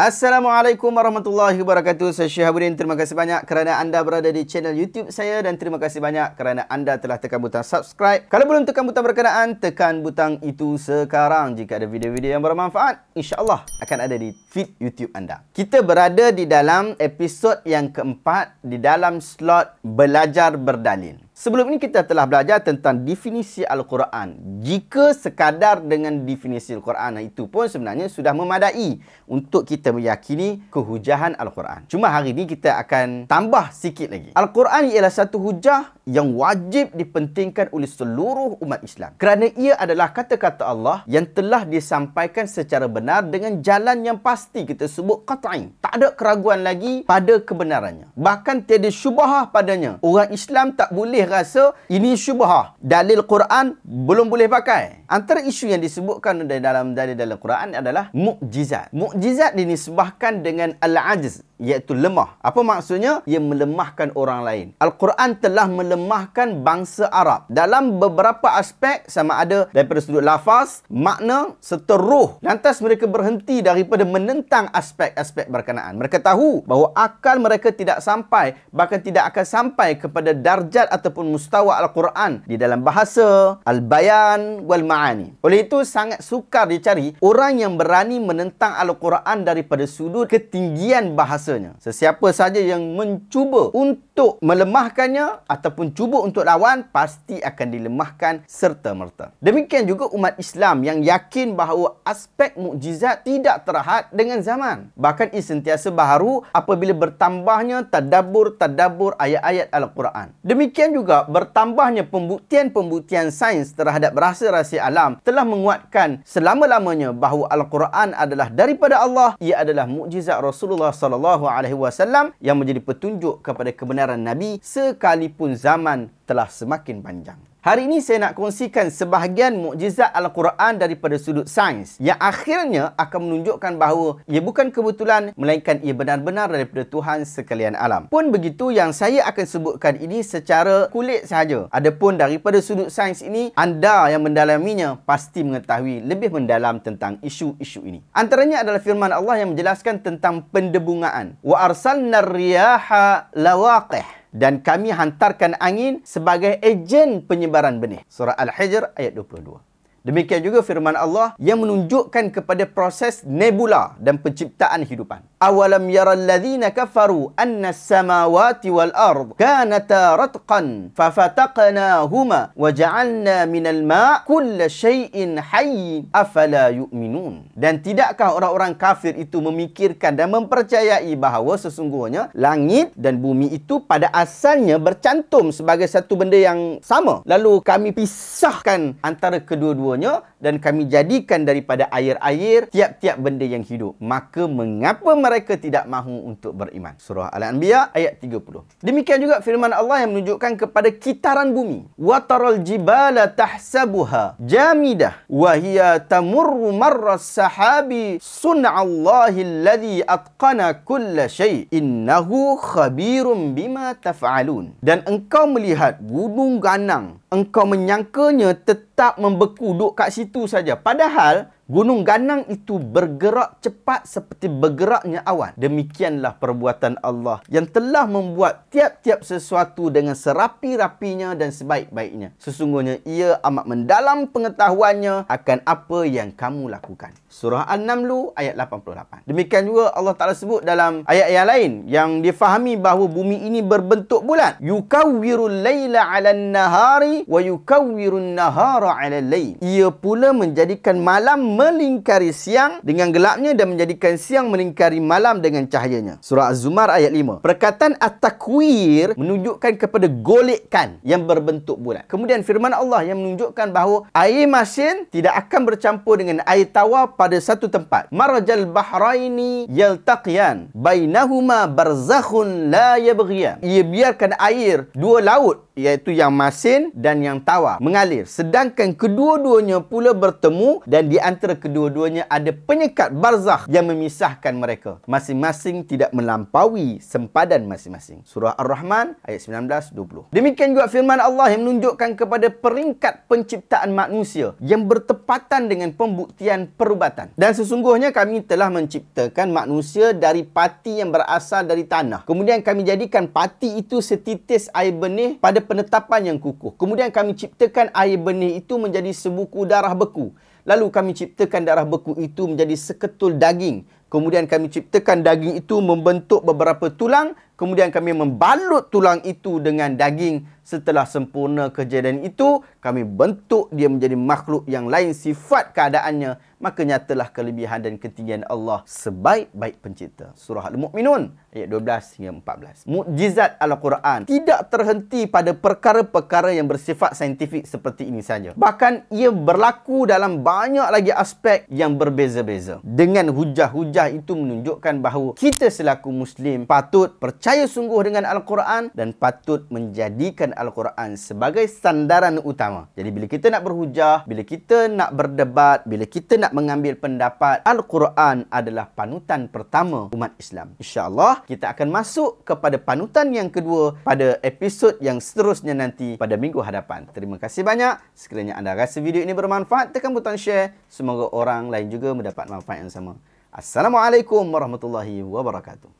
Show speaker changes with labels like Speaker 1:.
Speaker 1: Assalamualaikum warahmatullahi wabarakatuh. Saya Syihabuddin. Terima kasih banyak kerana anda berada di channel YouTube saya dan terima kasih banyak kerana anda telah tekan butang subscribe. Kalau belum tekan butang berkenaan, tekan butang itu sekarang. Jika ada video-video yang bermanfaat, Insyaallah akan ada di feed YouTube anda. Kita berada di dalam episod yang keempat di dalam slot belajar berdalil. Sebelum ini kita telah belajar tentang definisi Al-Quran. Jika sekadar dengan definisi Al-Quran itu pun sebenarnya sudah memadai untuk kita meyakini kehujahan Al-Quran. Cuma hari ini kita akan tambah sikit lagi. Al-Quran ialah satu hujah yang wajib dipentingkan oleh seluruh umat Islam. Kerana ia adalah kata-kata Allah yang telah disampaikan secara benar dengan jalan yang pasti kita sebut qat'in. Tak ada keraguan lagi pada kebenarannya. Bahkan tiada syubhah padanya. Orang Islam tak boleh rasa ini syubhah. Dalil Quran belum boleh pakai. Antara isu yang disebutkan dalam dalil dalam Quran adalah mukjizat. Mukjizat dinisbahkan dengan al-ajz iaitu lemah. Apa maksudnya? Ia melemahkan orang lain. Al-Quran telah melemahkan bangsa Arab dalam beberapa aspek sama ada daripada sudut lafaz, makna, serta roh. Lantas mereka berhenti daripada menentang aspek-aspek berkenaan. Mereka tahu bahawa akal mereka tidak sampai bahkan tidak akan sampai kepada darjat ataupun mustawa Al-Quran di dalam bahasa Al-Bayan wal-Ma'ani. Oleh itu, sangat sukar dicari orang yang berani menentang Al-Quran daripada sudut ketinggian bahasa kuasanya. Sesiapa saja yang mencuba untuk melemahkannya ataupun cuba untuk lawan pasti akan dilemahkan serta merta. Demikian juga umat Islam yang yakin bahawa aspek mukjizat tidak terhad dengan zaman. Bahkan ia sentiasa baharu apabila bertambahnya tadabur-tadabur ayat-ayat Al-Quran. Demikian juga bertambahnya pembuktian-pembuktian sains terhadap rahsia-rahsia alam telah menguatkan selama-lamanya bahawa Al-Quran adalah daripada Allah, ia adalah mukjizat Rasulullah sallallahu sallallahu alaihi wasallam yang menjadi petunjuk kepada kebenaran nabi sekalipun zaman telah semakin panjang. Hari ini saya nak kongsikan sebahagian mukjizat Al-Quran daripada sudut sains yang akhirnya akan menunjukkan bahawa ia bukan kebetulan melainkan ia benar-benar daripada Tuhan sekalian alam. Pun begitu yang saya akan sebutkan ini secara kulit sahaja. Adapun daripada sudut sains ini anda yang mendalaminya pasti mengetahui lebih mendalam tentang isu-isu ini. Antaranya adalah firman Allah yang menjelaskan tentang pendebungaan. Wa arsalna riyaha lawaqih dan kami hantarkan angin sebagai ejen penyebaran benih. Surah Al-Hijr ayat 22. Demikian juga firman Allah yang menunjukkan kepada proses nebula dan penciptaan hidupan awalam yara alladhina kafaru anna as-samawati wal ard kanata ratqan fa fataqnahuma wa ja'alna min al-ma' kulla shay'in hayyin afala yu'minun dan tidakkah orang-orang kafir itu memikirkan dan mempercayai bahawa sesungguhnya langit dan bumi itu pada asalnya bercantum sebagai satu benda yang sama lalu kami pisahkan antara kedua-duanya dan kami jadikan daripada air-air tiap-tiap benda yang hidup maka mengapa mereka tidak mahu untuk beriman. Surah Al-Anbiya ayat 30. Demikian juga firman Allah yang menunjukkan kepada kitaran bumi. Wa وَتَرَى jibala tahsabuha جَامِدَةً وَهِيَ تَمُرُّ مَرَّ السَّحَابِ صُنْعَ اللَّهِ الَّذِي atqana كُلَّ شَيْءٍ innahu خَبِيرٌ bima تَفْعَلُونَ Dan engkau melihat gunung ganang engkau menyangkanya tetap membeku duduk kat situ saja. Padahal gunung ganang itu bergerak cepat seperti bergeraknya awan. Demikianlah perbuatan Allah yang telah membuat tiap-tiap sesuatu dengan serapi-rapinya dan sebaik-baiknya. Sesungguhnya ia amat mendalam pengetahuannya akan apa yang kamu lakukan. Surah An-Namlu ayat 88. Demikian juga Allah Ta'ala sebut dalam ayat-ayat lain yang difahami bahawa bumi ini berbentuk bulat. Yukawwirul layla ala nahari wa yukawwiru an-nahara 'ala al-lail. Ia pula menjadikan malam melingkari siang dengan gelapnya dan menjadikan siang melingkari malam dengan cahayanya. Surah Az-Zumar ayat 5. Perkataan at-takwir menunjukkan kepada golekkan yang berbentuk bulat. Kemudian firman Allah yang menunjukkan bahawa air masin tidak akan bercampur dengan air tawar pada satu tempat. Marjal bahraini yaltaqiyan bainahuma barzakhun la yabghiyan. Ia biarkan air dua laut iaitu yang masin dan dan yang tawar mengalir sedangkan kedua-duanya pula bertemu dan di antara kedua-duanya ada penyekat barzakh yang memisahkan mereka masing-masing tidak melampaui sempadan masing-masing surah ar-rahman ayat 19 20 demikian juga firman Allah yang menunjukkan kepada peringkat penciptaan manusia yang bertepatan dengan pembuktian perubatan dan sesungguhnya kami telah menciptakan manusia dari pati yang berasal dari tanah kemudian kami jadikan pati itu setitis air benih pada penetapan yang kukuh kemudian kemudian kami ciptakan air benih itu menjadi sebuku darah beku. Lalu kami ciptakan darah beku itu menjadi seketul daging. Kemudian kami ciptakan daging itu membentuk beberapa tulang. Kemudian kami membalut tulang itu dengan daging. Setelah sempurna kejadian itu, kami bentuk dia menjadi makhluk yang lain sifat keadaannya maka nyatalah kelebihan dan ketinggian Allah sebaik-baik pencipta. Surah Al-Mu'minun ayat 12 hingga 14. Mukjizat Al-Quran tidak terhenti pada perkara-perkara yang bersifat saintifik seperti ini saja. Bahkan ia berlaku dalam banyak lagi aspek yang berbeza-beza. Dengan hujah-hujah itu menunjukkan bahawa kita selaku Muslim patut percaya sungguh dengan Al-Quran dan patut menjadikan Al-Quran sebagai sandaran utama. Jadi bila kita nak berhujah, bila kita nak berdebat, bila kita nak sangat mengambil pendapat Al-Quran adalah panutan pertama umat Islam. InsyaAllah kita akan masuk kepada panutan yang kedua pada episod yang seterusnya nanti pada minggu hadapan. Terima kasih banyak. Sekiranya anda rasa video ini bermanfaat, tekan butang share. Semoga orang lain juga mendapat manfaat yang sama. Assalamualaikum warahmatullahi wabarakatuh.